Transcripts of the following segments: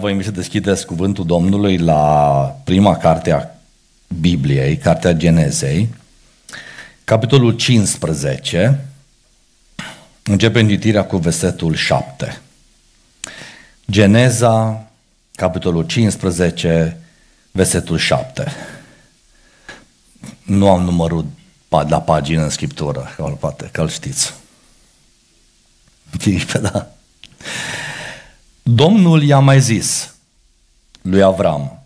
Vă invit să deschideți cuvântul Domnului la prima carte a Bibliei, Cartea Genezei, capitolul 15, începem citirea cu versetul 7. Geneza, capitolul 15, versetul 7. Nu am numărul la pagină în scriptură, că poate că îl știți. 15, da. Domnul i-a mai zis lui Avram,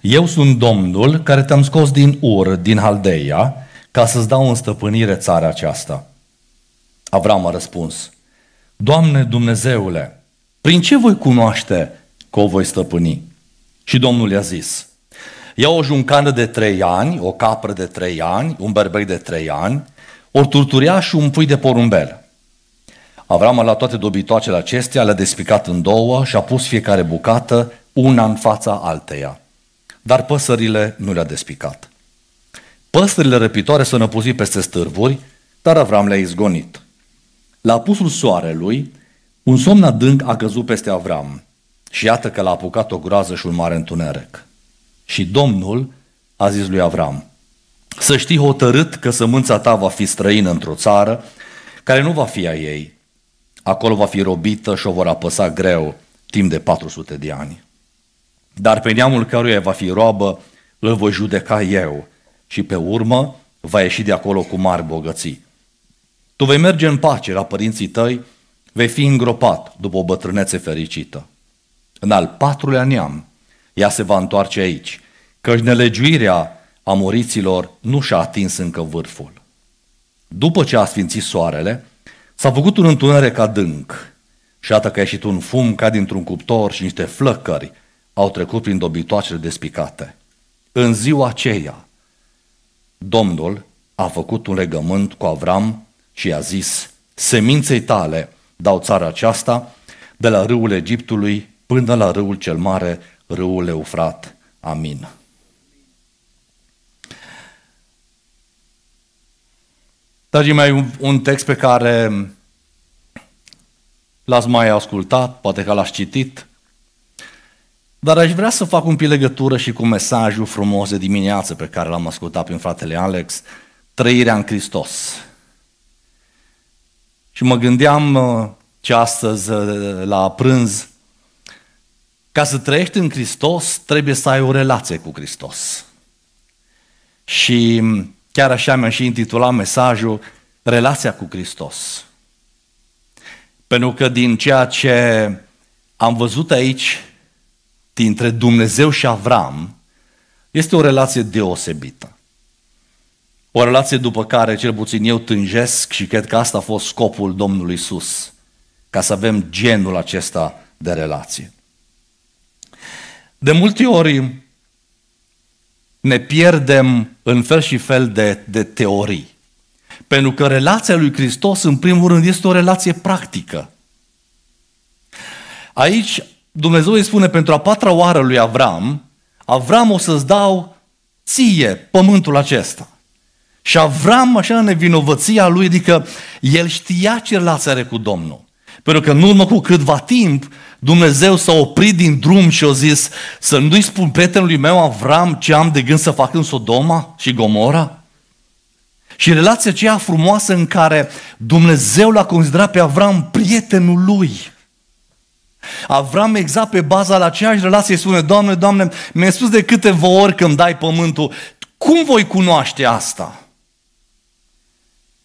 eu sunt Domnul care te-am scos din Ur, din Haldeia, ca să-ți dau în stăpânire țara aceasta. Avram a răspuns, Doamne Dumnezeule, prin ce voi cunoaște că o voi stăpâni? Și Domnul i-a zis, ia o juncană de trei ani, o capră de trei ani, un berbec de trei ani, o turturia și un pui de porumbel. Avram a luat toate dobitoacele acestea, le-a despicat în două și a pus fiecare bucată una în fața alteia. Dar păsările nu le-a despicat. Păsările răpitoare s-au năpuzit peste stârvuri, dar Avram le-a izgonit. La apusul soarelui, un somn adânc a căzut peste Avram și iată că l-a apucat o groază și un mare întuneric. Și Domnul a zis lui Avram, să știi hotărât că sămânța ta va fi străină într-o țară care nu va fi a ei acolo va fi robită și o vor apăsa greu timp de 400 de ani. Dar pe neamul căruia va fi roabă, îl voi judeca eu și pe urmă va ieși de acolo cu mari bogății. Tu vei merge în pace la părinții tăi, vei fi îngropat după o bătrânețe fericită. În al patrulea neam, ea se va întoarce aici, căci nelegiuirea amoriților nu și-a atins încă vârful. După ce a sfințit soarele, S-a făcut un întuneric adânc și iată că a ieșit un fum ca dintr-un cuptor și niște flăcări au trecut prin dobitoacele despicate. În ziua aceea, Domnul a făcut un legământ cu Avram și i-a zis, seminței tale dau țara aceasta de la râul Egiptului până la râul cel mare, râul Eufrat. Amin. Dragii mei, un, un text pe care l-ați mai ascultat, poate că l-ați citit, dar aș vrea să fac un pic legătură și cu mesajul frumos de dimineață pe care l-am ascultat prin fratele Alex, trăirea în Hristos. Și mă gândeam uh, ce astăzi uh, la prânz, ca să trăiești în Hristos, trebuie să ai o relație cu Hristos. Și Chiar așa mi-am și intitulat mesajul Relația cu Hristos. Pentru că din ceea ce am văzut aici, dintre Dumnezeu și Avram, este o relație deosebită. O relație după care, cel puțin eu, tânjesc și cred că asta a fost scopul Domnului Isus, ca să avem genul acesta de relație. De multe ori, ne pierdem în fel și fel de, de teorii. Pentru că relația lui Hristos, în primul rând, este o relație practică. Aici Dumnezeu îi spune pentru a patra oară lui Avram, Avram o să-ți dau ție pământul acesta. Și Avram, așa în nevinovăția lui, adică el știa ce relație are cu Domnul. Pentru că în urmă cu câtva timp, Dumnezeu s-a oprit din drum și a zis să nu-i spun prietenului meu Avram ce am de gând să fac în Sodoma și Gomora? Și relația aceea frumoasă în care Dumnezeu l-a considerat pe Avram prietenul lui. Avram exact pe baza la aceeași relație spune, Doamne, Doamne, mi-ai spus de câteva ori când dai pământul, cum voi cunoaște asta?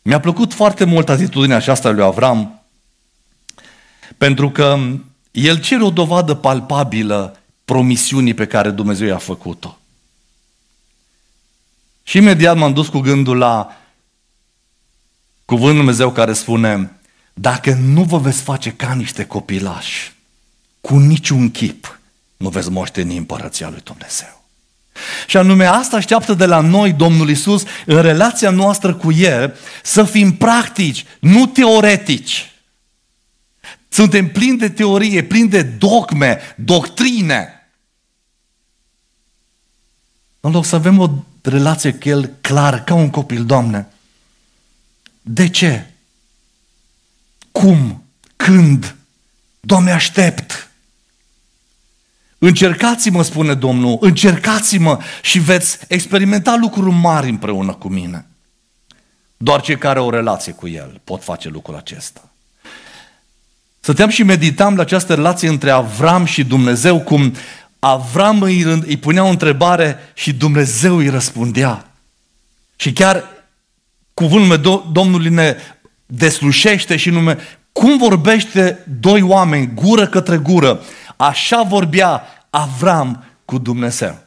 Mi-a plăcut foarte mult atitudinea aceasta lui Avram, pentru că el cere o dovadă palpabilă promisiunii pe care Dumnezeu i-a făcut-o. Și imediat m-am dus cu gândul la cuvântul Dumnezeu care spune dacă nu vă veți face ca niște copilași, cu niciun chip nu veți moșteni împărăția lui Dumnezeu. Și anume asta așteaptă de la noi Domnul Isus în relația noastră cu El să fim practici, nu teoretici. Suntem plini de teorie, plini de dogme, doctrine. În loc să avem o relație cu El clar, ca un copil, Doamne. De ce? Cum? Când? Doamne, aștept. Încercați-mă, spune Domnul, încercați-mă și veți experimenta lucruri mari împreună cu mine. Doar cei care au o relație cu El pot face lucrul acesta. Stăteam și meditam la această relație între Avram și Dumnezeu, cum Avram îi, îi punea o întrebare și Dumnezeu îi răspundea. Și chiar cuvântul meu, Domnului ne deslușește și nume, cum vorbește doi oameni, gură către gură, așa vorbea Avram cu Dumnezeu.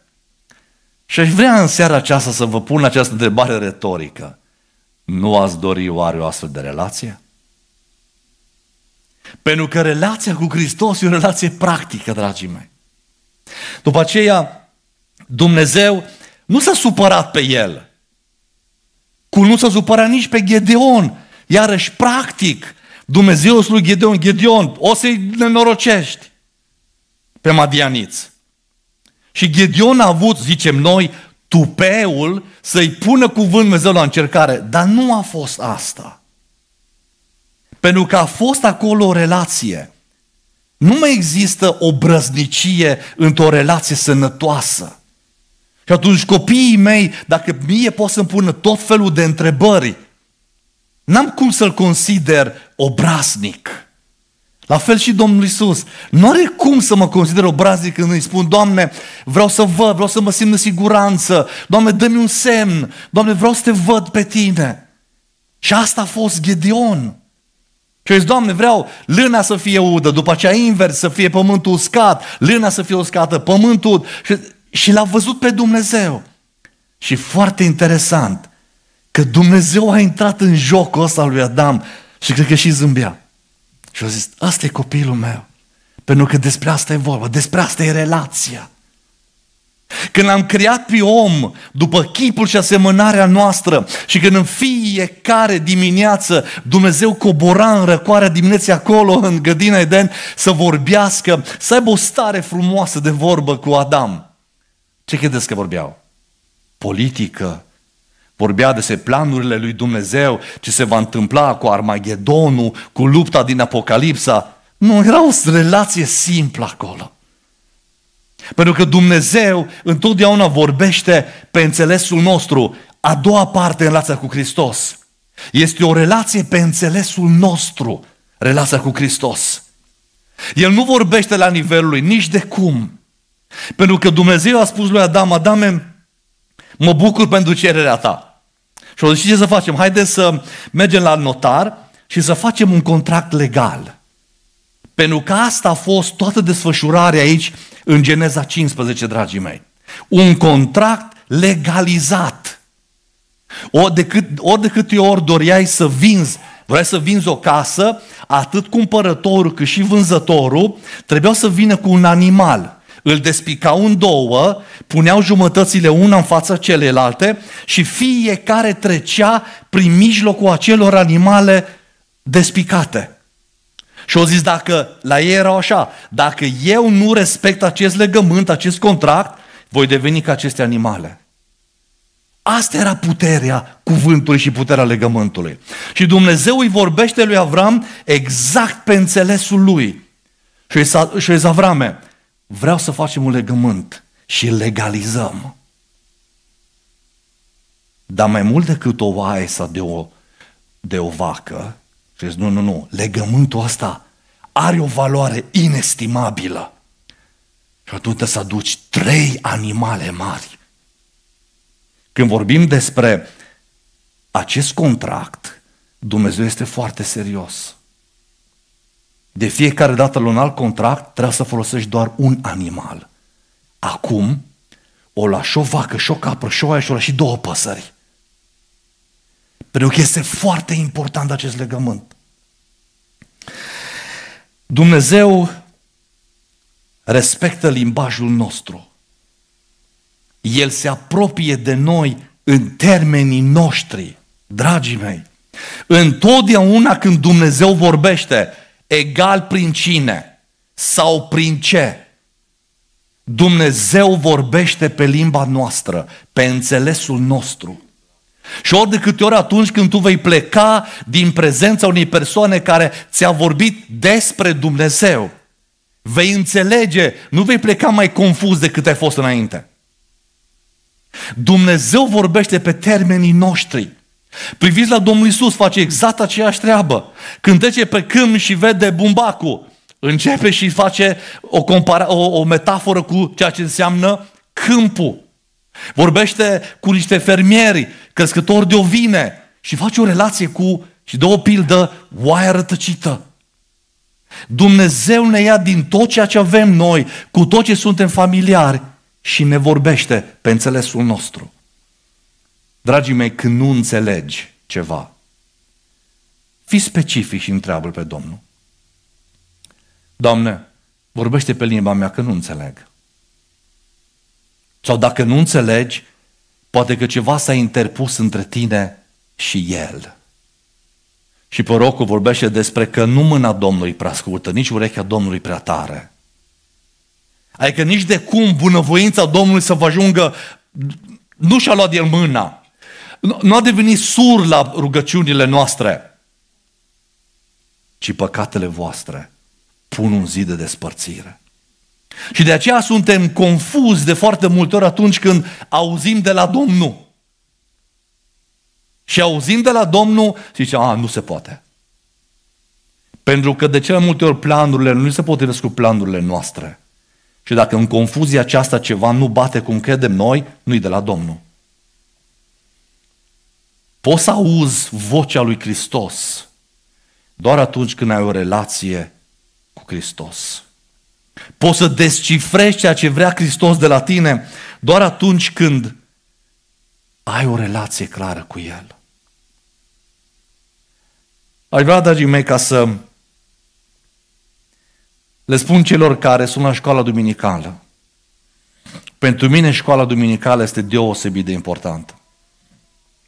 Și aș vrea în seara aceasta să vă pun această întrebare retorică. Nu ați dori oare o astfel de relație? Pentru că relația cu Hristos e o relație practică, dragii mei. După aceea, Dumnezeu nu s-a supărat pe el. Cu nu s-a supărat nici pe Gedeon. Iarăși, practic, Dumnezeu lui Gedeon, Gedeon, o să-i nenorocești pe madianiți. Și Gedeon a avut, zicem noi, tupeul să-i pună cuvântul Dumnezeu la încercare. Dar nu a fost asta. Pentru că a fost acolo o relație. Nu mai există o brăznicie într-o relație sănătoasă. Și atunci copiii mei, dacă mie pot să-mi pună tot felul de întrebări, n-am cum să-l consider obraznic. La fel și Domnul Isus. Nu are cum să mă consider obraznic când îi spun, Doamne, vreau să văd, vreau să mă simt în siguranță, Doamne, dă-mi un semn, Doamne, vreau să te văd pe tine. Și asta a fost Gedeon. Și eu zic, Doamne, vreau lâna să fie udă, după aceea invers, să fie pământul uscat, lâna să fie uscată, pământul... Și, și l-a văzut pe Dumnezeu. Și foarte interesant, că Dumnezeu a intrat în jocul ăsta lui Adam și cred că și zâmbea. Și a zis, asta e copilul meu. Pentru că despre asta e vorba, despre asta e relația. Când l-am creat pe om după chipul și asemănarea noastră și când în fiecare dimineață Dumnezeu cobora în răcoarea dimineții acolo în gădina Eden să vorbească, să aibă o stare frumoasă de vorbă cu Adam. Ce credeți că vorbeau? Politică. Vorbea despre planurile lui Dumnezeu, ce se va întâmpla cu Armagedonul, cu lupta din Apocalipsa. Nu, era o relație simplă acolo. Pentru că Dumnezeu întotdeauna vorbește pe înțelesul nostru. A doua parte în relația cu Hristos. Este o relație pe înțelesul nostru, relația cu Hristos. El nu vorbește la nivelul lui, nici de cum. Pentru că Dumnezeu a spus lui Adam, Adame, mă bucur pentru cererea ta. Și o zice ce să facem? Haideți să mergem la notar și să facem un contract legal. Pentru că asta a fost toată desfășurarea aici în Geneza 15, dragii mei. Un contract legalizat. Ori de, cât, ori de câte ori doreai să vinzi, vrei să vinzi o casă, atât cumpărătorul cât și vânzătorul trebuia să vină cu un animal – îl despicau în două, puneau jumătățile una în fața celelalte și fiecare trecea prin mijlocul acelor animale despicate. Și au zis, dacă la ei erau așa, dacă eu nu respect acest legământ, acest contract, voi deveni ca aceste animale. Asta era puterea cuvântului și puterea legământului. Și Dumnezeu îi vorbește lui Avram exact pe înțelesul lui. Și îi Avrame, vreau să facem un legământ și legalizăm. Dar mai mult decât o aesa de o, de o vacă, și nu, nu, nu, legământul ăsta are o valoare inestimabilă. Și atunci să aduci trei animale mari. Când vorbim despre acest contract, Dumnezeu este foarte serios. De fiecare dată la un alt contract trebuie să folosești doar un animal. Acum o la și o vacă, și o capră, și o aia, și o la și două păsări. Pentru că este foarte important acest legământ. Dumnezeu respectă limbajul nostru. El se apropie de noi în termenii noștri, dragii mei. Întotdeauna când Dumnezeu vorbește, egal prin cine sau prin ce, Dumnezeu vorbește pe limba noastră, pe înțelesul nostru. Și ori de câte ori atunci când tu vei pleca din prezența unei persoane care ți-a vorbit despre Dumnezeu, vei înțelege, nu vei pleca mai confuz decât ai fost înainte. Dumnezeu vorbește pe termenii noștri. Priviți la Domnul Isus, face exact aceeași treabă. Când trece pe câmp și vede bumbacul, începe și face o, compara- o, o metaforă cu ceea ce înseamnă câmpul. Vorbește cu niște fermieri, crescători de ovine și face o relație cu, și dă o pildă, oaia rătăcită. Dumnezeu ne ia din tot ceea ce avem noi, cu tot ce suntem familiari și ne vorbește pe înțelesul nostru. Dragii mei, când nu înțelegi ceva, fii specific și întreabă pe Domnul. Doamne, vorbește pe limba mea că nu înțeleg. Sau dacă nu înțelegi, poate că ceva s-a interpus între tine și El. Și porocul vorbește despre că nu mâna Domnului prea scurtă, nici urechea Domnului prea tare. Adică nici de cum bunăvoința Domnului să vă ajungă, nu și-a luat el mâna. Nu a devenit sur la rugăciunile noastre, ci păcatele voastre pun un zid de despărțire. Și de aceea suntem confuzi de foarte multe ori atunci când auzim de la Domnul. Și auzim de la Domnul și zicem, a, nu se poate. Pentru că de cele multe ori planurile nu se potrivesc cu planurile noastre. Și dacă în confuzia aceasta ceva nu bate cum credem noi, nu-i de la Domnul. Poți să auzi vocea lui Hristos doar atunci când ai o relație cu Hristos. Poți să descifrezi ceea ce vrea Hristos de la tine doar atunci când ai o relație clară cu El. Aș vrea, dragii mei, ca să le spun celor care sunt la școala duminicală. Pentru mine școala duminicală este deosebit de importantă.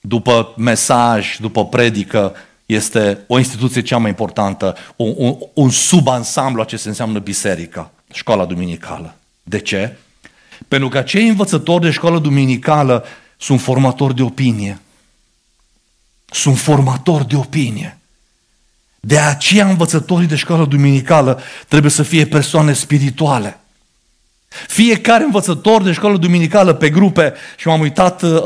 După mesaj, după predică, este o instituție cea mai importantă, un, un, un subansamblu a ce se înseamnă biserica școala duminicală. De ce? Pentru că cei învățători de școală duminicală sunt formatori de opinie. Sunt formatori de opinie. De aceea învățătorii de școală duminicală trebuie să fie persoane spirituale. Fiecare învățător de școală duminicală pe grupe, și m-am uitat uh,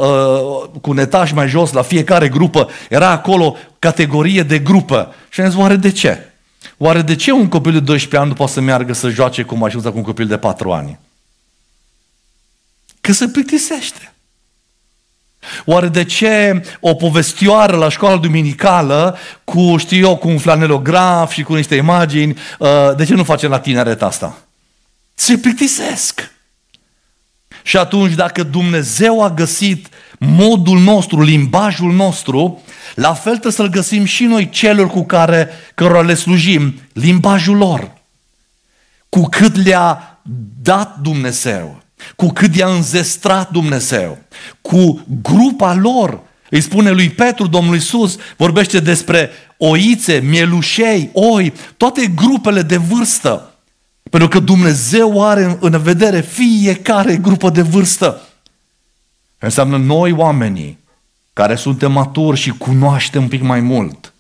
cu un etaj mai jos la fiecare grupă, era acolo categorie de grupă. Și am zis, oare de ce? Oare de ce un copil de 12 ani nu poate să meargă să joace cu mașința cu un copil de 4 ani? Că se plictisește. Oare de ce o povestioară la școala duminicală cu, știu eu, cu un flanelograf și cu niște imagini, uh, de ce nu face la tineret asta? Se plictisesc. Și atunci dacă Dumnezeu a găsit modul nostru, limbajul nostru, la fel trebuie să-l găsim și noi celor cu care cărora le slujim, limbajul lor. Cu cât le-a dat Dumnezeu, cu cât i-a înzestrat Dumnezeu, cu grupa lor, îi spune lui Petru, Domnul Iisus, vorbește despre oițe, mielușei, oi, toate grupele de vârstă. Pentru că Dumnezeu are în vedere fiecare grupă de vârstă. Înseamnă noi oamenii care suntem maturi și cunoaștem un pic mai mult.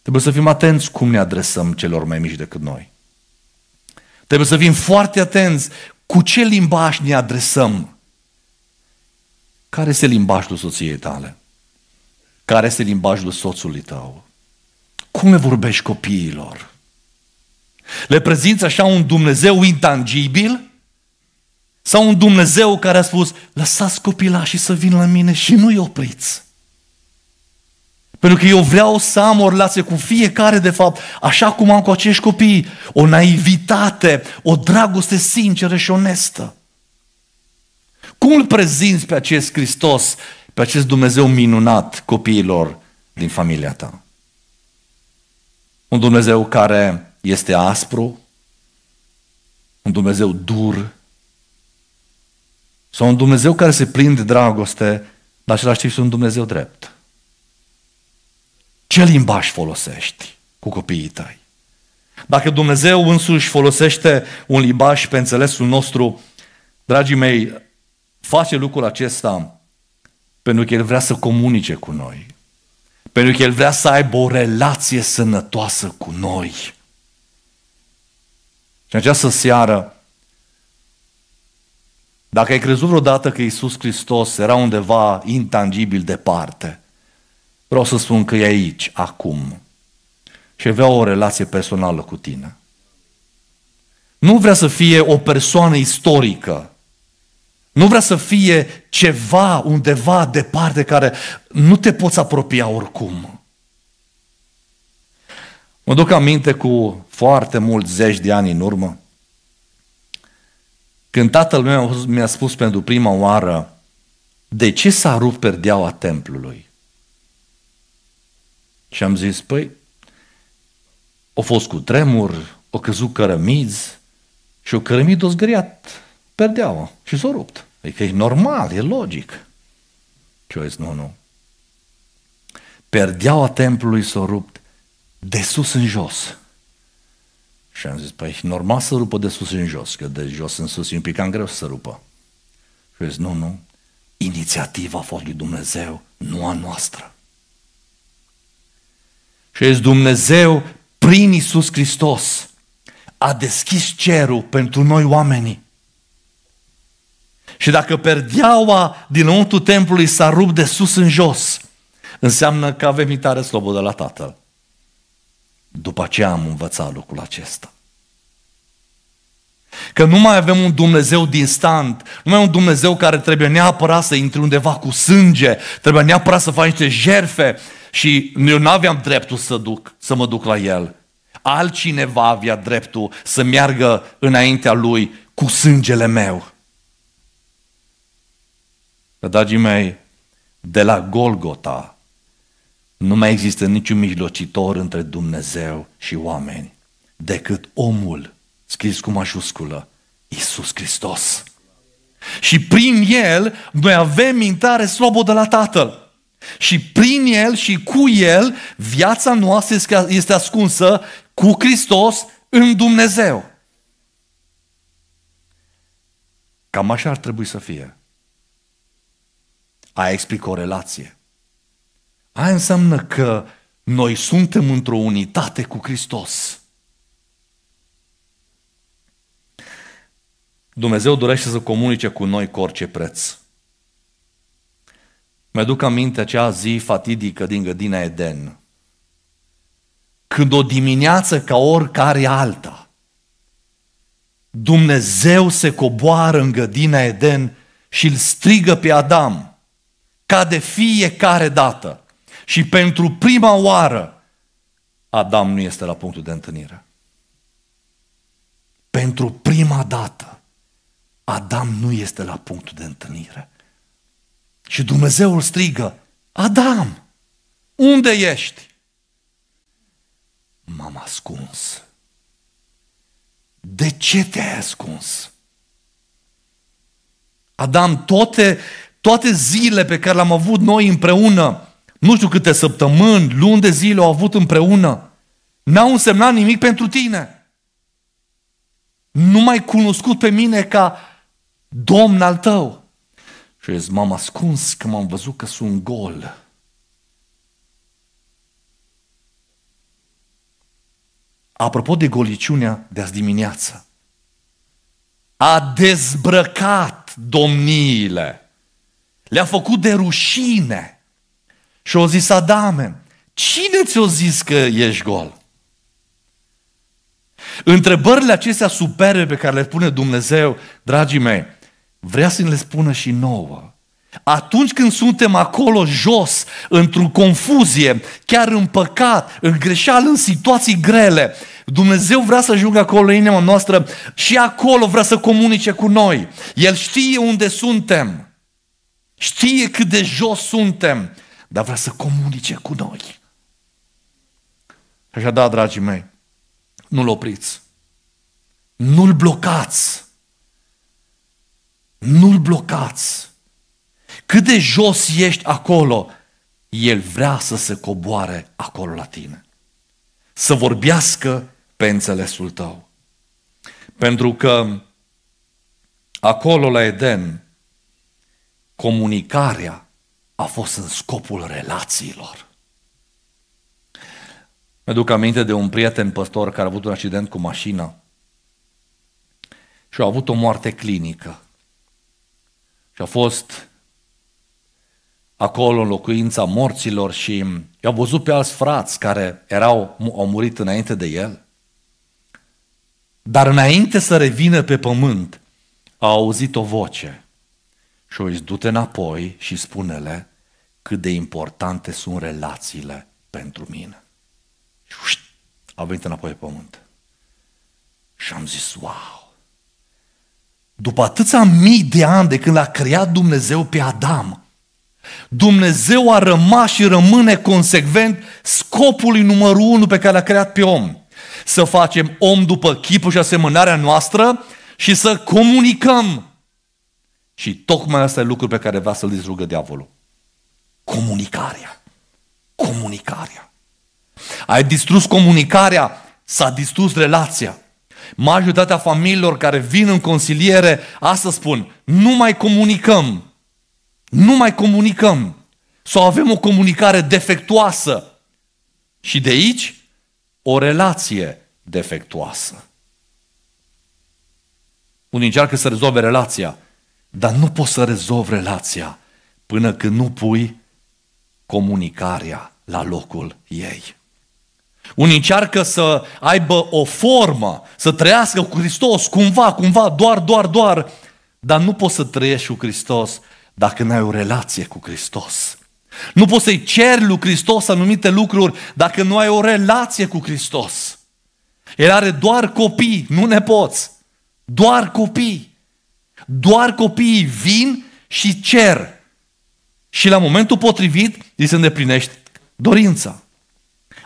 Trebuie să fim atenți cum ne adresăm celor mai mici decât noi. Trebuie să fim foarte atenți cu ce limbaj ne adresăm. Care este limbajul soției tale? Care este limbajul soțului tău? Cum le vorbești copiilor? Le prezinți așa un Dumnezeu intangibil? Sau un Dumnezeu care a spus, lăsați și să vin la mine și nu-i opriți. Pentru că eu vreau să am o relație cu fiecare, de fapt, așa cum am cu acești copii, o naivitate, o dragoste sinceră și onestă. Cum îl prezinți pe acest Hristos, pe acest Dumnezeu minunat copiilor din familia ta? Un Dumnezeu care este aspru, un Dumnezeu dur, sau un Dumnezeu care se plin de dragoste, dar același timp un Dumnezeu drept. Ce limbaj folosești cu copiii tăi? Dacă Dumnezeu însuși folosește un limbaj pe înțelesul nostru, dragii mei, face lucrul acesta pentru că El vrea să comunice cu noi. Pentru că El vrea să aibă o relație sănătoasă cu noi. Și în această seară, dacă ai crezut vreodată că Isus Hristos era undeva intangibil departe, vreau să spun că e aici, acum. Și avea o relație personală cu tine. Nu vrea să fie o persoană istorică. Nu vrea să fie ceva undeva departe care nu te poți apropia oricum. Mă duc aminte cu foarte mult zeci de ani în urmă, când tatăl meu mi-a spus pentru prima oară, de ce s-a rupt perdeaua templului? Și am zis, păi, o fost cu tremur, o căzut cărămizi și o cărămidă o zgâriat perdeaua și s-a rupt. Adică e normal, e logic. Și eu zis, nu, nu. Perdeaua templului s-a rupt de sus în jos. Și am zis, păi normal să rupă de sus în jos, că de jos în sus e un pic cam greu să rupă. Și zis, nu, nu, inițiativa a fost lui Dumnezeu, nu a noastră. Și zis, Dumnezeu, prin Isus Hristos, a deschis cerul pentru noi oamenii. Și dacă perdeaua dinăuntru templului s-a rupt de sus în jos, înseamnă că avem mitare slobodă la Tatăl. După ce am învățat lucrul acesta. Că nu mai avem un Dumnezeu distant, nu mai un Dumnezeu care trebuie neapărat să intre undeva cu sânge, trebuie neapărat să faci niște jerfe și eu nu aveam dreptul să, duc, să mă duc la El. Altcineva avea dreptul să meargă înaintea Lui cu sângele meu. Dragii mei, de la Golgota nu mai există niciun mijlocitor între Dumnezeu și oameni decât omul, scris cu majusculă, Isus Hristos. Și prin El noi avem mintare slobodă de la Tatăl. Și prin El și cu El viața noastră este ascunsă cu Hristos în Dumnezeu. Cam așa ar trebui să fie. Aia explică o relație. Aia înseamnă că noi suntem într-o unitate cu Hristos. Dumnezeu dorește să comunice cu noi cu orice preț. Mi-aduc aminte acea zi fatidică din gădina Eden. Când o dimineață ca oricare alta, Dumnezeu se coboară în gădina Eden și îl strigă pe Adam, ca de fiecare dată. Și pentru prima oară, Adam nu este la punctul de întâlnire. Pentru prima dată, Adam nu este la punctul de întâlnire. Și Dumnezeu îl strigă, Adam, unde ești? M-am ascuns. De ce te-ai ascuns? Adam, toate, toate zilele pe care le-am avut noi împreună, nu știu câte săptămâni, luni de zile au avut împreună. N-au însemnat nimic pentru tine. Nu mai cunoscut pe mine ca domn al tău. Și eu m-am ascuns că m-am văzut că sunt gol. Apropo de goliciunea de azi dimineață, a dezbrăcat domniile, le-a făcut de rușine și o zis Adame, cine ți-o zis că ești gol? Întrebările acestea superbe pe care le pune Dumnezeu, dragii mei, vrea să le spună și nouă. Atunci când suntem acolo jos, într-o confuzie, chiar în păcat, în greșeală, în situații grele, Dumnezeu vrea să ajungă acolo în inima noastră și acolo vrea să comunice cu noi. El știe unde suntem, știe cât de jos suntem dar vrea să comunice cu noi. așa da, dragii mei, nu-l opriți. Nu-l blocați. Nu-l blocați. Cât de jos ești acolo, el vrea să se coboare acolo la tine. Să vorbească pe înțelesul tău. Pentru că acolo la Eden, comunicarea a fost în scopul relațiilor. Mi-aduc aminte de un prieten păstor care a avut un accident cu mașina și a avut o moarte clinică. Și a fost acolo în locuința morților și i-a văzut pe alți frați care erau, au murit înainte de el. Dar înainte să revină pe pământ, a auzit o voce și o zis, dute înapoi și spune-le cât de importante sunt relațiile pentru mine. Și a venit înapoi pe pământ. Și am zis, wow! După atâția mii de ani de când l-a creat Dumnezeu pe Adam, Dumnezeu a rămas și rămâne consecvent scopului numărul unu pe care l-a creat pe om. Să facem om după chipul și asemănarea noastră și să comunicăm. Și tocmai asta e lucrul pe care vrea să-l distrugă diavolul. Comunicarea. Comunicarea. Ai distrus comunicarea, s-a distrus relația. Majoritatea familiilor care vin în consiliere, asta spun, nu mai comunicăm. Nu mai comunicăm. Sau avem o comunicare defectuoasă. Și de aici, o relație defectuoasă. Unii încearcă să rezolve relația, dar nu poți să rezolvi relația până când nu pui comunicarea la locul ei. Unii încearcă să aibă o formă, să trăiască cu Hristos, cumva, cumva, doar, doar, doar, dar nu poți să trăiești cu Hristos dacă nu ai o relație cu Hristos. Nu poți să-i ceri lui Hristos anumite lucruri dacă nu ai o relație cu Hristos. El are doar copii, nu ne poți. Doar copii. Doar copiii vin și cer și la momentul potrivit îi se îndeplinește dorința.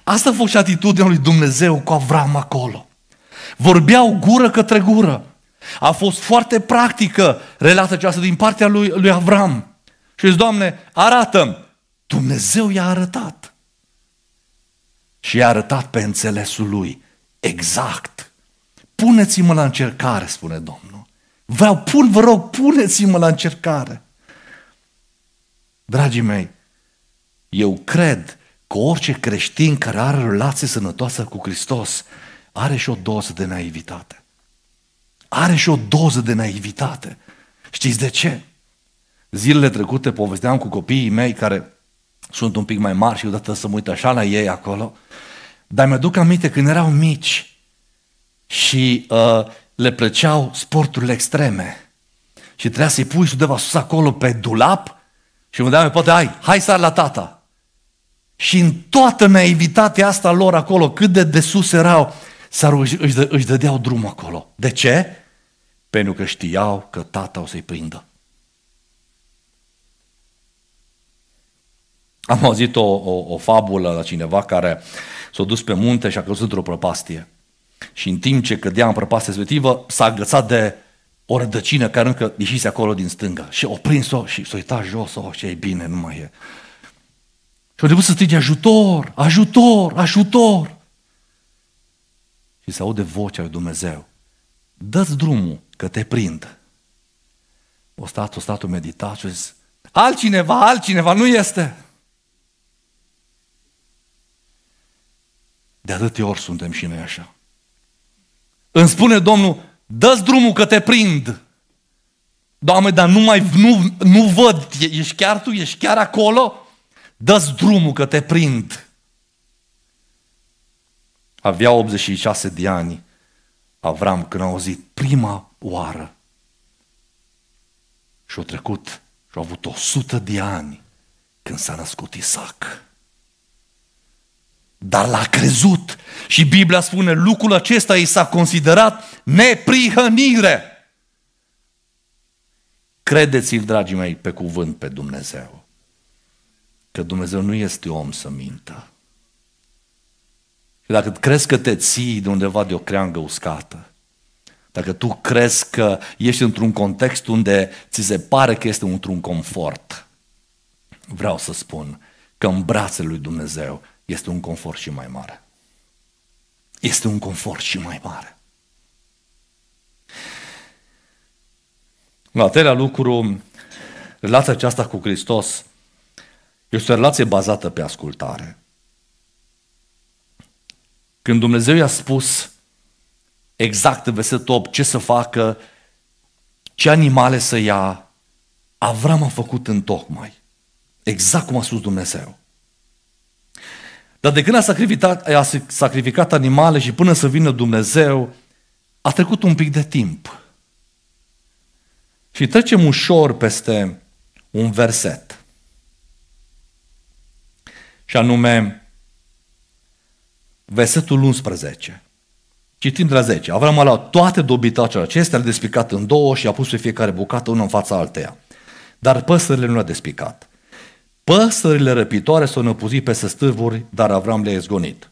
Asta a fost și atitudinea lui Dumnezeu cu Avram acolo. Vorbeau gură către gură. A fost foarte practică relată aceasta din partea lui, lui Avram. Și zice, Doamne, arată Dumnezeu i-a arătat. Și i-a arătat pe înțelesul lui. Exact. Puneți-mă la încercare, spune Domnul. Vreau, pun, vă rog, puneți-mă la încercare. Dragii mei, eu cred că orice creștin care are relație sănătoasă cu Hristos are și o doză de naivitate. Are și o doză de naivitate. Știți de ce? Zilele trecute povesteam cu copiii mei care sunt un pic mai mari și odată să mă uit așa la ei acolo, dar mi-aduc aminte când erau mici și uh, le plăceau sporturile extreme și trebuia să-i pui undeva sus acolo pe dulap și mă mai poate ai, hai să la tata. Și în toată naivitatea asta lor acolo, cât de de sus erau, s-ar, își, își, își dădeau drum acolo. De ce? Pentru că știau că tata o să-i prindă. Am auzit o, o, o fabulă la cineva care s-a dus pe munte și a căzut într-o prăpastie. Și în timp ce cădea în prăpastie respectivă, s-a agățat de o rădăcină care încă ieșise acolo din stânga și o prins-o și s-o uita jos, o, oh, ce e bine, nu mai e. Și au trebuit să strige ajutor, ajutor, ajutor. Și se aude vocea lui Dumnezeu. Dă-ți drumul, că te prind. O stat, o stat, o meditat și zis, altcineva, altcineva, nu este. De atâtea ori suntem și noi așa. Îmi spune Domnul, dă drumul că te prind. Doamne, dar nu mai, nu, nu văd, ești chiar tu, ești chiar acolo? dă drumul că te prind. Avea 86 de ani Avram când a auzit prima oară și-a trecut și-a avut 100 de ani când s-a născut Isaac. Dar l-a crezut. Și Biblia spune, lucrul acesta i s-a considerat neprihănire. Credeți-l, dragii mei, pe cuvânt pe Dumnezeu. Că Dumnezeu nu este om să mintă. Și dacă crezi că te ții de undeva de o creangă uscată, dacă tu crezi că ești într-un context unde ți se pare că este într-un confort, vreau să spun că în brațele lui Dumnezeu este un confort și mai mare. Este un confort și mai mare. La treilea lucru, relația aceasta cu Hristos este o relație bazată pe ascultare. Când Dumnezeu i-a spus exact în versetul 8 ce să facă, ce animale să ia, Avram a făcut în tocmai. Exact cum a spus Dumnezeu. Dar de când a sacrificat, a sacrificat animale și până să vină Dumnezeu, a trecut un pic de timp. Și trecem ușor peste un verset. Și anume, versetul 11. Citim la 10. Avram a luat toate dobitacele acestea, le despicat în două și a pus pe fiecare bucată una în fața alteia. Dar păsările nu le-a despicat. Păsările răpitoare s-au năpuzit pe stârvuri, dar Avram le-a izgonit.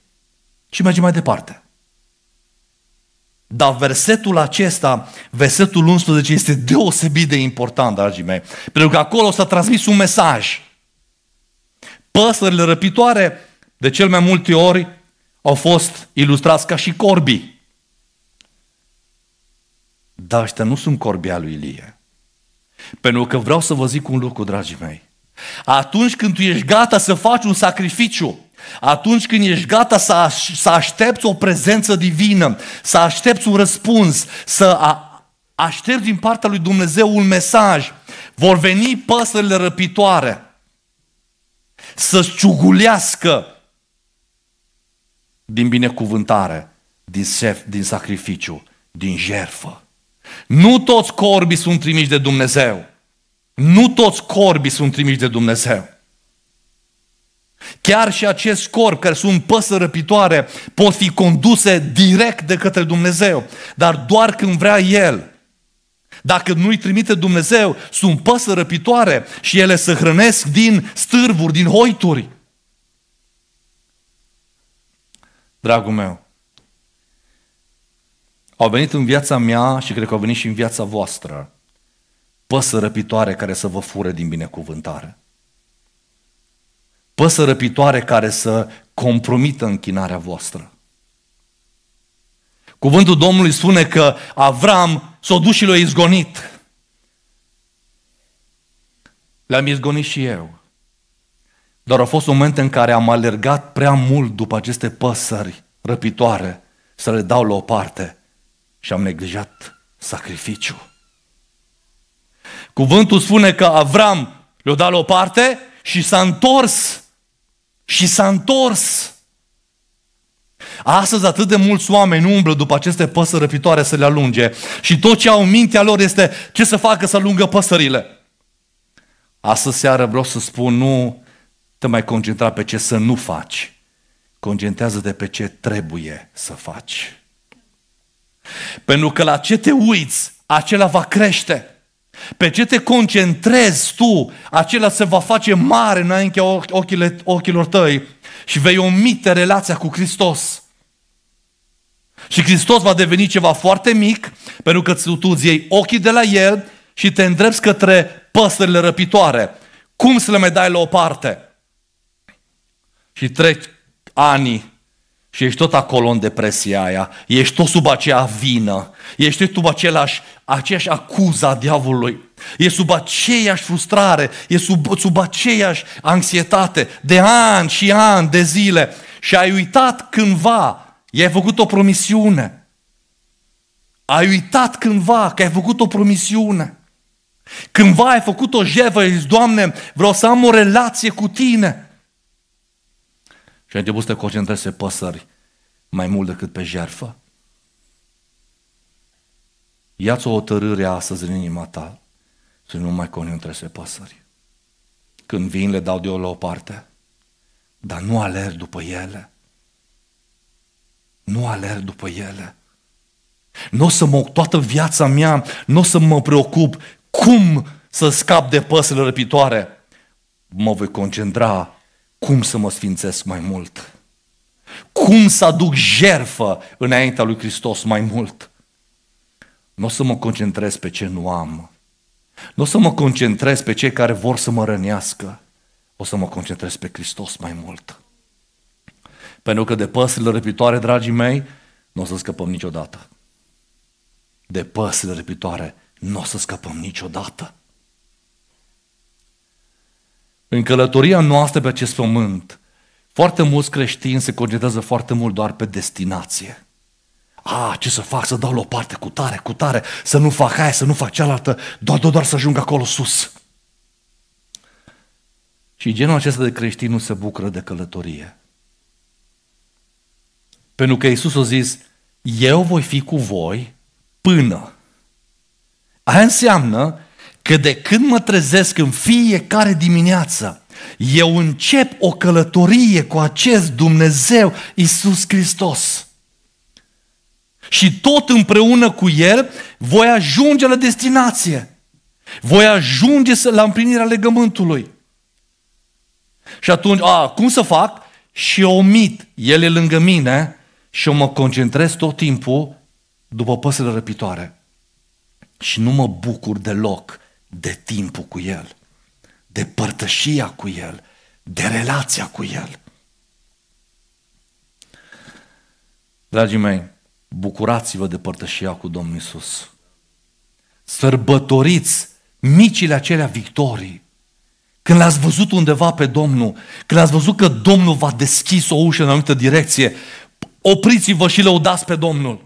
Și mergem mai departe. Dar versetul acesta, versetul 11, este deosebit de important, dragii mei, pentru că acolo s-a transmis un mesaj. Păsările răpitoare, de cel mai multe ori, au fost ilustrați ca și corbii. Dar ăștia nu sunt corbii lui Ilie. Pentru că vreau să vă zic un lucru, dragii mei. Atunci când tu ești gata să faci un sacrificiu, atunci când ești gata să, aș, să aștepți o prezență divină, să aștepți un răspuns, să a, aștepți din partea lui Dumnezeu un mesaj, vor veni păsările răpitoare să-ți ciugulească din binecuvântare, din, sef, din sacrificiu, din jerfă. Nu toți corbii sunt trimiși de Dumnezeu. Nu toți corbii sunt trimiși de Dumnezeu. Chiar și acest corp, care sunt păsări răpitoare, pot fi conduse direct de către Dumnezeu, dar doar când vrea El. Dacă nu-i trimite Dumnezeu, sunt păsări răpitoare și ele se hrănesc din stârvuri, din hoituri. Dragul meu, au venit în viața mea și cred că au venit și în viața voastră păsă răpitoare care să vă fure din binecuvântare. Păsă răpitoare care să compromită închinarea voastră. Cuvântul Domnului spune că Avram s o dus și l-a izgonit. Le-am izgonit și eu. Dar au fost momente în care am alergat prea mult după aceste păsări răpitoare să le dau la o parte și am neglijat sacrificiul. Cuvântul spune că Avram le-a dat la o parte și s-a întors. Și s-a întors. Astăzi atât de mulți oameni umblă după aceste păsări răpitoare să le alunge și tot ce au în mintea lor este ce să facă să alungă păsările. Astăzi seară vreau să spun, nu te mai concentra pe ce să nu faci, concentrează-te pe ce trebuie să faci. Pentru că la ce te uiți, acela va crește. Pe ce te concentrezi tu, acela se va face mare înaintea ochilor tăi și vei omite relația cu Hristos. Și Hristos va deveni ceva foarte mic, pentru că tu îți iei ochii de la El și te îndrepți către păsările răpitoare. Cum să le mai dai la o parte? Și treci ani, și ești tot acolo în depresia aia, ești tot sub aceea vină, ești tot sub același, aceeași acuză a diavolului, e sub aceeași frustrare, e sub, sub aceeași anxietate de ani și ani, de zile. Și ai uitat cândva, i-ai făcut o promisiune. Ai uitat cândva că ai făcut o promisiune. Cândva ai făcut o jevă, Doamne, vreau să am o relație cu Tine. Și a început să te concentrezi pe păsări mai mult decât pe jerfă. Ia-ți o hotărâre astăzi în inima ta să nu mai concentrezi pe păsări. Când vin, le dau de o la o parte, dar nu alerg după ele. Nu alerg după ele. Nu o să mă, toată viața mea, nu o să mă preocup cum să scap de păsările răpitoare. Mă voi concentra cum să mă sfințesc mai mult? Cum să aduc jerfă înaintea lui Hristos mai mult? Nu o să mă concentrez pe ce nu am. Nu o să mă concentrez pe cei care vor să mă rănească. O să mă concentrez pe Hristos mai mult. Pentru că de păsările răpitoare, dragii mei, nu o să scăpăm niciodată. De păsările răpitoare, nu o să scăpăm niciodată. În călătoria noastră pe acest pământ, foarte mulți creștini se concentrează foarte mult doar pe destinație. A, ce să fac, să dau la o parte cu tare, cu tare, să nu fac aia, să nu fac cealaltă, doar, doar, doar să ajung acolo sus. Și genul acesta de creștin nu se bucură de călătorie. Pentru că Iisus a zis, eu voi fi cu voi până. Aia înseamnă că de când mă trezesc în fiecare dimineață, eu încep o călătorie cu acest Dumnezeu, Isus Hristos. Și tot împreună cu El voi ajunge la destinație. Voi ajunge la împlinirea legământului. Și atunci, a, cum să fac? Și omit, El e lângă mine și eu mă concentrez tot timpul după păsările răpitoare. Și nu mă bucur deloc de timpul cu El, de părtășia cu El, de relația cu El. Dragii mei, bucurați-vă de părtășia cu Domnul Isus. Sărbătoriți micile acelea victorii. Când l-ați văzut undeva pe Domnul, când ați văzut că Domnul v-a deschis o ușă în anumită direcție, opriți-vă și lăudați pe Domnul.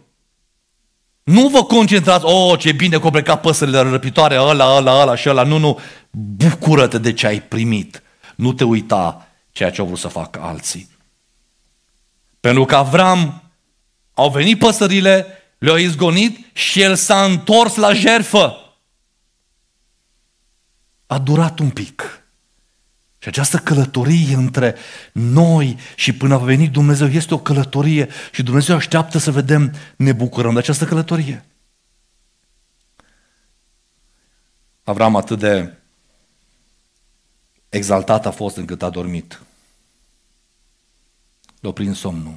Nu vă concentrați, oh, ce bine că au plecat păsările răpitoare, ăla, ăla, ăla și ăla. Nu, nu, bucură-te de ce ai primit. Nu te uita ceea ce au vrut să facă alții. Pentru că Avram au venit păsările, le-au izgonit și el s-a întors la jerfă. A durat un pic. Și această călătorie între noi și până a venit Dumnezeu este o călătorie și Dumnezeu așteaptă să vedem, ne bucurăm de această călătorie. Avram atât de exaltat a fost încât a dormit. L-a prins somnul.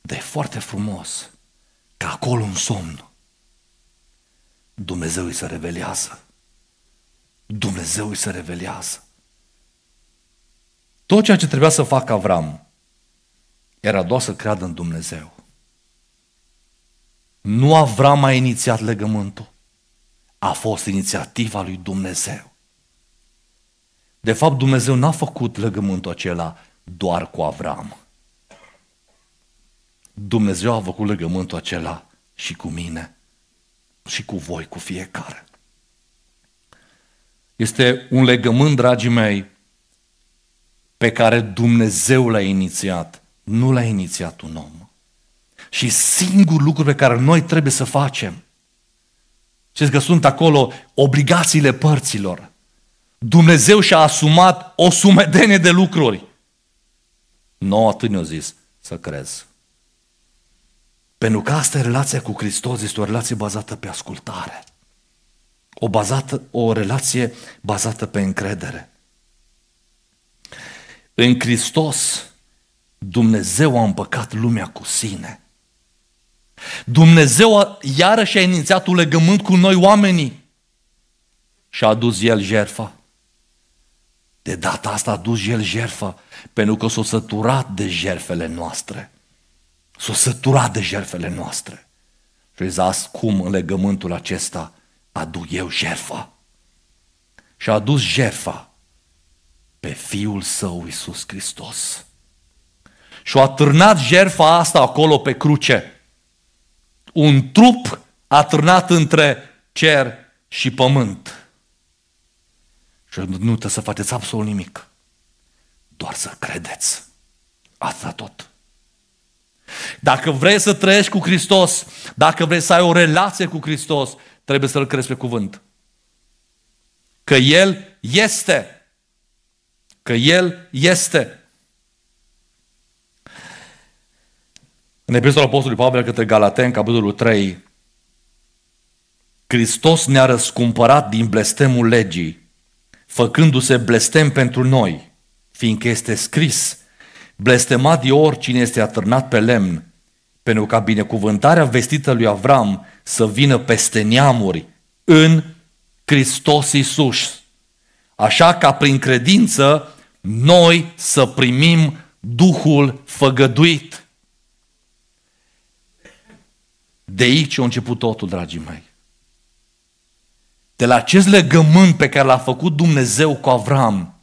Dar e foarte frumos că acolo în somn Dumnezeu îi se revelează Dumnezeu îi se revelează. Tot ceea ce trebuia să facă Avram era doar să creadă în Dumnezeu. Nu Avram a inițiat legământul, a fost inițiativa lui Dumnezeu. De fapt, Dumnezeu n-a făcut legământul acela doar cu Avram. Dumnezeu a făcut legământul acela și cu mine, și cu voi, cu fiecare. Este un legământ, dragii mei, pe care Dumnezeu l-a inițiat, nu l-a inițiat un om. Și singurul lucru pe care noi trebuie să facem, știți că sunt acolo obligațiile părților. Dumnezeu și-a asumat o sumedenie de lucruri. Nu atât ne-a zis să crezi. Pentru că asta e relația cu Hristos, este o relație bazată pe ascultare o, bazată, o relație bazată pe încredere. În Hristos, Dumnezeu a împăcat lumea cu sine. Dumnezeu a, iarăși a inițiat un legământ cu noi oamenii și a adus El jerfa. De data asta a adus El jerfa pentru că s-a săturat de jerfele noastre. S-a săturat de jerfele noastre. Și zis, cum în legământul acesta aduc eu jerfa. Și a adus jerfa pe Fiul Său, Iisus Hristos. Și a târnat jerfa asta acolo pe cruce. Un trup a târnat între cer și pământ. Și nu trebuie să faceți absolut nimic. Doar să credeți. Asta tot. Dacă vrei să trăiești cu Hristos, dacă vrei să ai o relație cu Hristos, trebuie să-L crezi pe cuvânt. Că El este. Că El este. În epistola Apostolului Pavel către Galaten, capitolul 3, Hristos ne-a răscumpărat din blestemul legii, făcându-se blestem pentru noi, fiindcă este scris, Blestemat e oricine este atârnat pe lemn, pentru ca binecuvântarea vestită lui Avram să vină peste neamuri în Hristos Iisus, Așa ca prin credință noi să primim Duhul făgăduit. De aici a început totul, dragii mei. De la acest legământ pe care l-a făcut Dumnezeu cu Avram,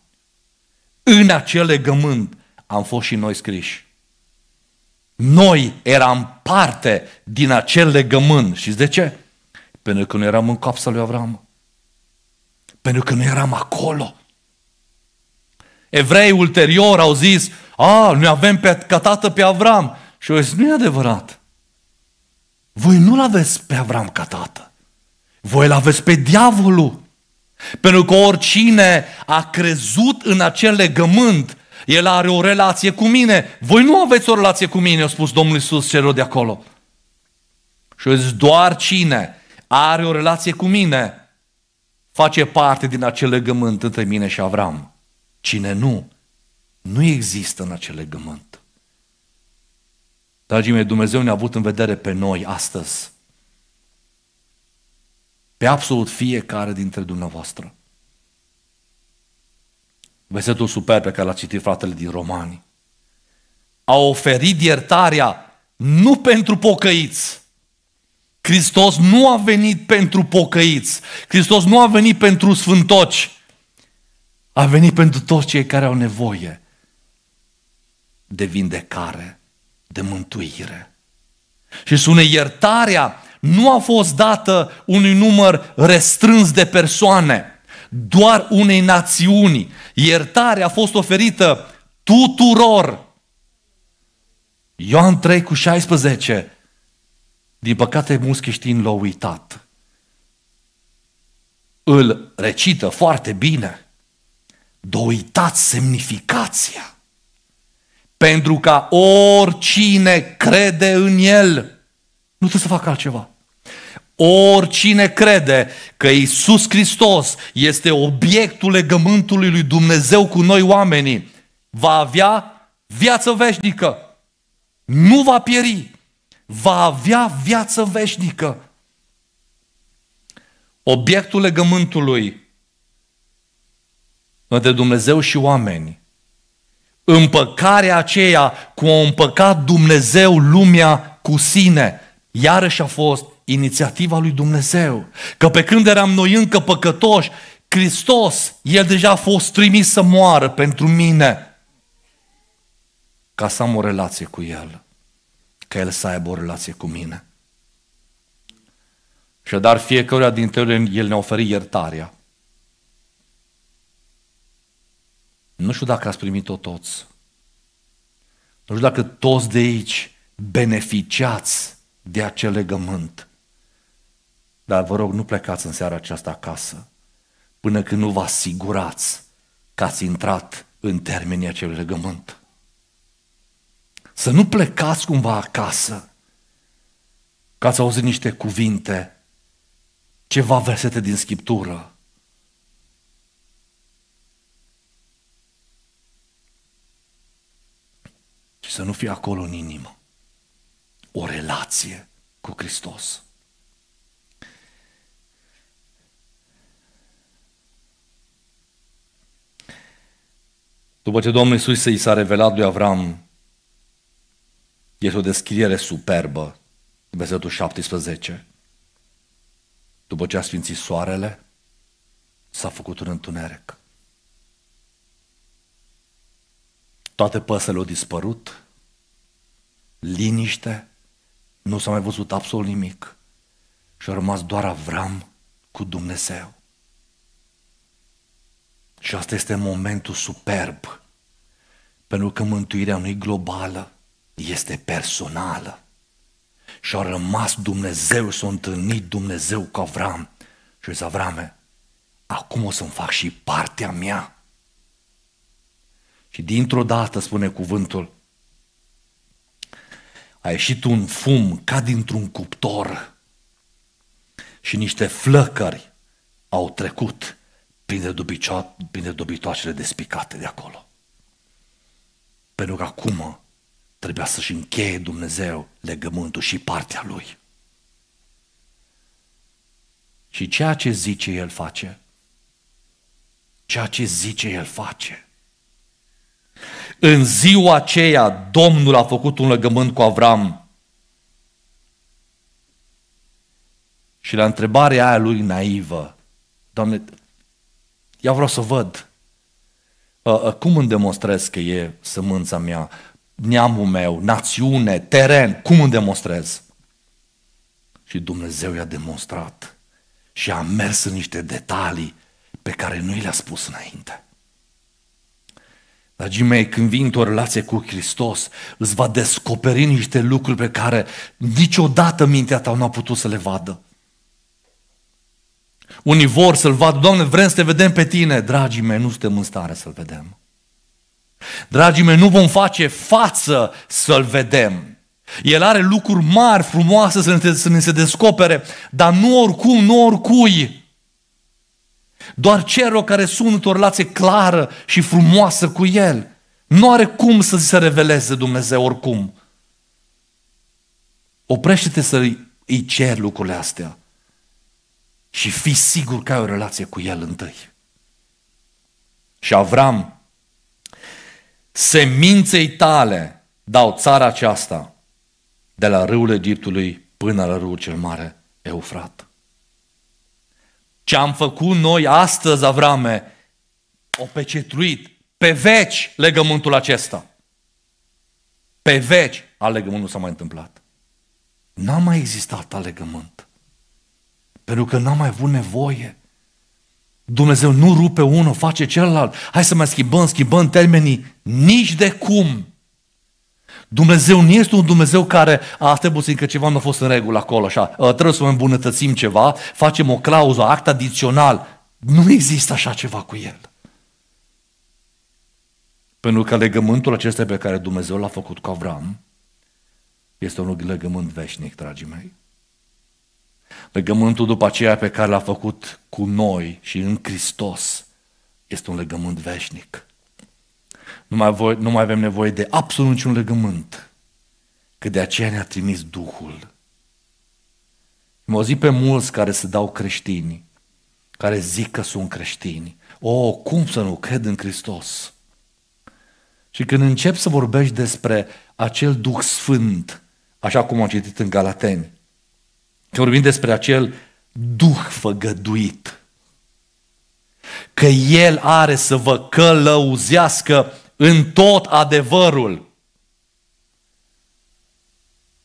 în acel legământ am fost și noi scriși. Noi eram parte din acel legământ. Și de ce? Pentru că nu eram în capsa lui Avram. Pentru că nu eram acolo. Evrei ulterior au zis, a, noi avem pe, ca tată pe Avram. Și eu zis, nu e adevărat. Voi nu-l aveți pe Avram ca tată. Voi îl aveți pe diavolul. Pentru că oricine a crezut în acel legământ el are o relație cu mine. Voi nu aveți o relație cu mine, a spus Domnul Iisus celor de acolo. Și eu zis, doar cine are o relație cu mine face parte din acel legământ între mine și Avram. Cine nu, nu există în acel legământ. Dragii mei, Dumnezeu ne-a avut în vedere pe noi astăzi. Pe absolut fiecare dintre dumneavoastră versetul super pe care l-a citit fratele din Romani. A oferit iertarea nu pentru pocăiți. Hristos nu a venit pentru pocăiți. Hristos nu a venit pentru sfântoci. A venit pentru toți cei care au nevoie de vindecare, de mântuire. Și spune, iertarea nu a fost dată unui număr restrâns de persoane doar unei națiuni. Iertarea a fost oferită tuturor. Ioan 3 cu 16. Din păcate, mulți l-au uitat. Îl recită foarte bine, Dă uitați semnificația. Pentru ca oricine crede în el, nu trebuie să facă altceva. Oricine crede că Isus Hristos este obiectul legământului lui Dumnezeu cu noi oamenii, va avea viață veșnică. Nu va pieri. Va avea viață veșnică. Obiectul legământului între Dumnezeu și oameni. Împăcarea aceea cu a împăcat Dumnezeu lumea cu sine, iarăși a fost inițiativa lui Dumnezeu. Că pe când eram noi încă păcătoși, Hristos, El deja a fost trimis să moară pentru mine. Ca să am o relație cu El. Ca El să aibă o relație cu mine. Și dar fiecăruia dintre noi El ne oferi iertarea. Nu știu dacă ați primit-o toți. Nu știu dacă toți de aici beneficiați de acel legământ. Dar vă rog, nu plecați în seara aceasta acasă, până când nu vă asigurați că ați intrat în termenii acelui legământ. Să nu plecați cumva acasă, că ați auzit niște cuvinte, ceva versete din Scriptură, și să nu fie acolo în inimă o relație cu Hristos. După ce Domnul Iisus i s-a revelat lui Avram, este o descriere superbă, versetul 17. După ce a sfințit soarele, s-a făcut un întuneric. Toate păsările au dispărut, liniște, nu s-a mai văzut absolut nimic și a rămas doar Avram cu Dumnezeu. Și asta este momentul superb. Pentru că mântuirea nu e globală, este personală. Și a rămas Dumnezeu, s-a întâlnit Dumnezeu cu Avram. Și zice, Avrame, acum o să-mi fac și partea mea. Și dintr-o dată, spune cuvântul, a ieșit un fum ca dintr-un cuptor și niște flăcări au trecut prinde, dubicio- prinde dobitoacele despicate de acolo. Pentru că acum trebuia să-și încheie Dumnezeu legământul și partea lui. Și ceea ce zice el face, ceea ce zice el face. În ziua aceea, Domnul a făcut un legământ cu Avram. Și la întrebarea aia lui naivă, Doamne, eu vreau să văd. Uh, uh, cum îmi demonstrez că e sămânța mea, neamul meu, națiune, teren? Cum îmi demonstrez? Și Dumnezeu i-a demonstrat și a mers în niște detalii pe care nu i le-a spus înainte. Dragii mei, când vin într-o relație cu Hristos, îți va descoperi niște lucruri pe care niciodată mintea ta nu a putut să le vadă. Unii vor să-L vadă, Doamne, vrem să te vedem pe Tine. Dragii mei, nu suntem în stare să-L vedem. Dragii mei, nu vom face față să-L vedem. El are lucruri mari, frumoase să ne, să ne se descopere, dar nu oricum, nu oricui. Doar celor care sunt într-o relație clară și frumoasă cu El. Nu are cum să se reveleze Dumnezeu oricum. Oprește-te să îi ceri lucrurile astea și fii sigur că ai o relație cu El întâi. Și Avram, seminței tale dau țara aceasta de la râul Egiptului până la râul cel mare Eufrat. Ce am făcut noi astăzi, Avrame, o pecetruit pe veci legământul acesta. Pe veci, alegământul s-a mai întâmplat. N-a mai existat alegământ. Pentru că n-am mai avut nevoie. Dumnezeu nu rupe unul, face celălalt. Hai să mai schimbăm, schimbăm termenii. Nici de cum. Dumnezeu nu este un Dumnezeu care, a, stai puțin că ceva nu a fost în regulă acolo, așa, trebuie să îmbunătățim ceva, facem o clauză, act adițional. Nu există așa ceva cu El. Pentru că legământul acesta pe care Dumnezeu l-a făcut cu Avram este un legământ veșnic, dragii mei. Legământul după aceea pe care l-a făcut cu noi și în Hristos este un legământ veșnic. Nu mai, voi, nu mai avem nevoie de absolut niciun legământ, că de aceea ne-a trimis Duhul. Mă auzi pe mulți care se dau creștini, care zic că sunt creștini. O, cum să nu cred în Hristos? Și când încep să vorbești despre acel Duh Sfânt, așa cum am citit în Galateni, Că vorbim despre acel Duh făgăduit. Că El are să vă călăuzească în tot adevărul.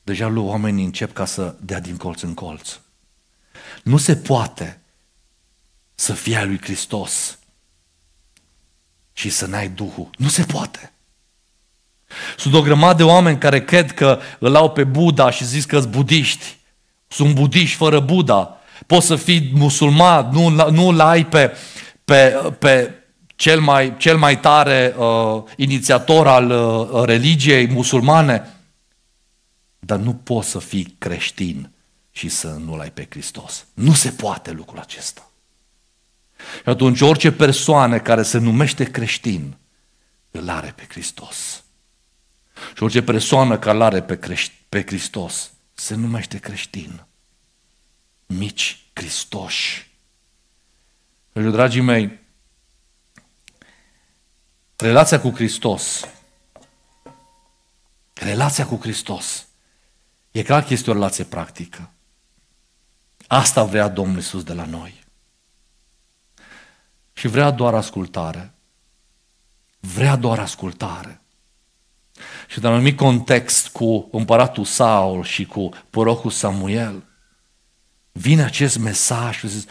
Deja lui oamenii încep ca să dea din colț în colț. Nu se poate să fie al lui Hristos și să n-ai Duhul. Nu se poate. Sunt o grămadă de oameni care cred că îl au pe Buddha și zic că sunt budiști sunt budiști fără Buddha, poți să fii musulman, nu, nu l-ai pe, pe, pe cel, mai, cel mai tare uh, inițiator al uh, religiei musulmane, dar nu poți să fii creștin și să nu-L ai pe Hristos. Nu se poate lucrul acesta. Și atunci orice persoană care se numește creștin îl are pe Hristos. Și orice persoană care îl are pe, creș- pe Hristos se numește creștin. Mici Cristoși. Deci, dragii mei, relația cu Hristos, relația cu Hristos, e clar că este o relație practică. Asta vrea Domnul Iisus de la noi. Și vrea doar ascultare. Vrea doar ascultare. Și într-un anumit context cu împăratul Saul și cu porocul Samuel, vine acest mesaj și zice,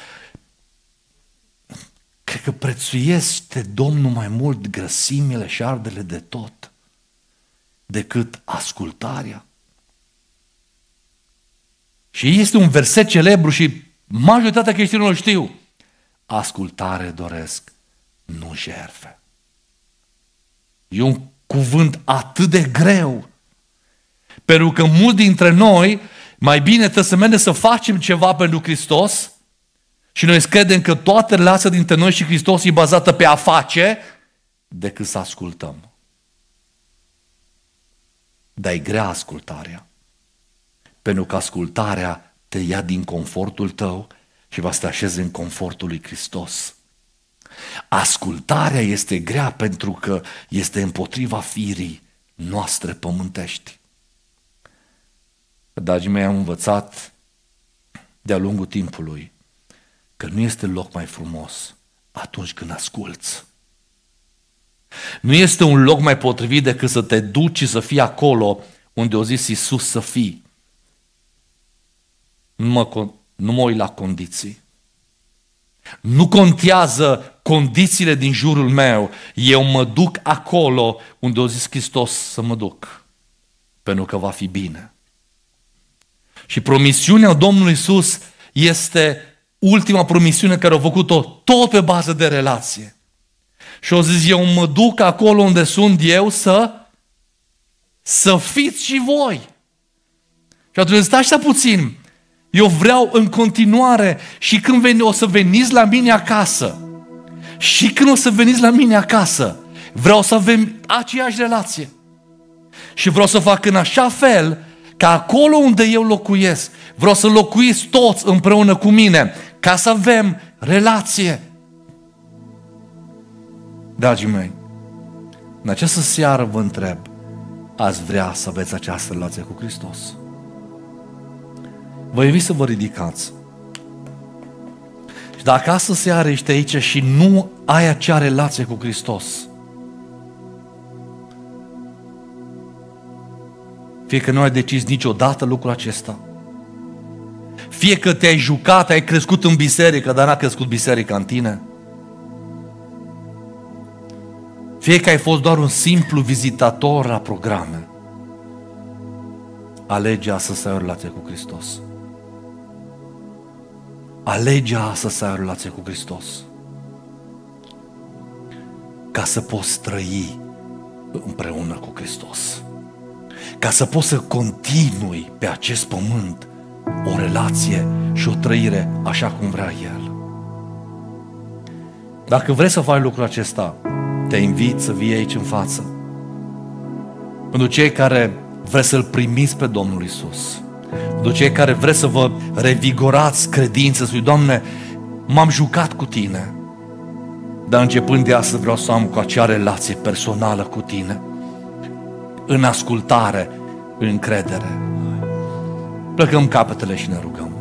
cred că prețuiește Domnul mai mult grăsimile și ardele de tot decât ascultarea. Și este un verset celebru și majoritatea creștinilor știu. Ascultare doresc, nu jerfe. E un cuvânt atât de greu. Pentru că mulți dintre noi, mai bine trebuie să mergem să facem ceva pentru Hristos și noi credem că toată relația dintre noi și Hristos e bazată pe a face decât să ascultăm. Dar e grea ascultarea. Pentru că ascultarea te ia din confortul tău și va să te așezi în confortul lui Hristos. Ascultarea este grea pentru că este împotriva firii noastre pământești. Dragii mei, am învățat de-a lungul timpului că nu este loc mai frumos atunci când asculți. Nu este un loc mai potrivit decât să te duci și să fii acolo unde o zis Iisus să fii. Nu mă, nu mă uit la condiții. Nu contează condițiile din jurul meu, eu mă duc acolo unde a zis Hristos să mă duc, pentru că va fi bine. Și promisiunea Domnului Iisus este ultima promisiune care a făcut-o tot pe bază de relație. Și o zis, eu mă duc acolo unde sunt eu să, să fiți și voi. Și atunci stai așa puțin, eu vreau în continuare și când veni, o să veniți la mine acasă, și când o să veniți la mine acasă, vreau să avem aceeași relație. Și vreau să fac în așa fel ca acolo unde eu locuiesc, vreau să locuiți toți împreună cu mine, ca să avem relație. Dragii mei, în această seară vă întreb, ați vrea să aveți această relație cu Hristos? Vă invit să vă ridicați. Și dacă astăzi seară ești aici și nu ai acea relație cu Hristos, fie că nu ai decis niciodată lucrul acesta, fie că te-ai jucat, ai crescut în biserică, dar n-a crescut biserica în tine, fie că ai fost doar un simplu vizitator la programe, alege să ai o relație cu Hristos alege asta să ai o relație cu Hristos. Ca să poți trăi împreună cu Hristos. Ca să poți să continui pe acest pământ o relație și o trăire așa cum vrea El. Dacă vrei să faci lucrul acesta, te invit să vii aici în față. Pentru cei care vreți să-L primiți pe Domnul Isus, pentru cei care vreți să vă revigorați credința, să Doamne, m-am jucat cu Tine, dar începând de astăzi vreau să am cu acea relație personală cu Tine, în ascultare, în credere. Plecăm capetele și ne rugăm.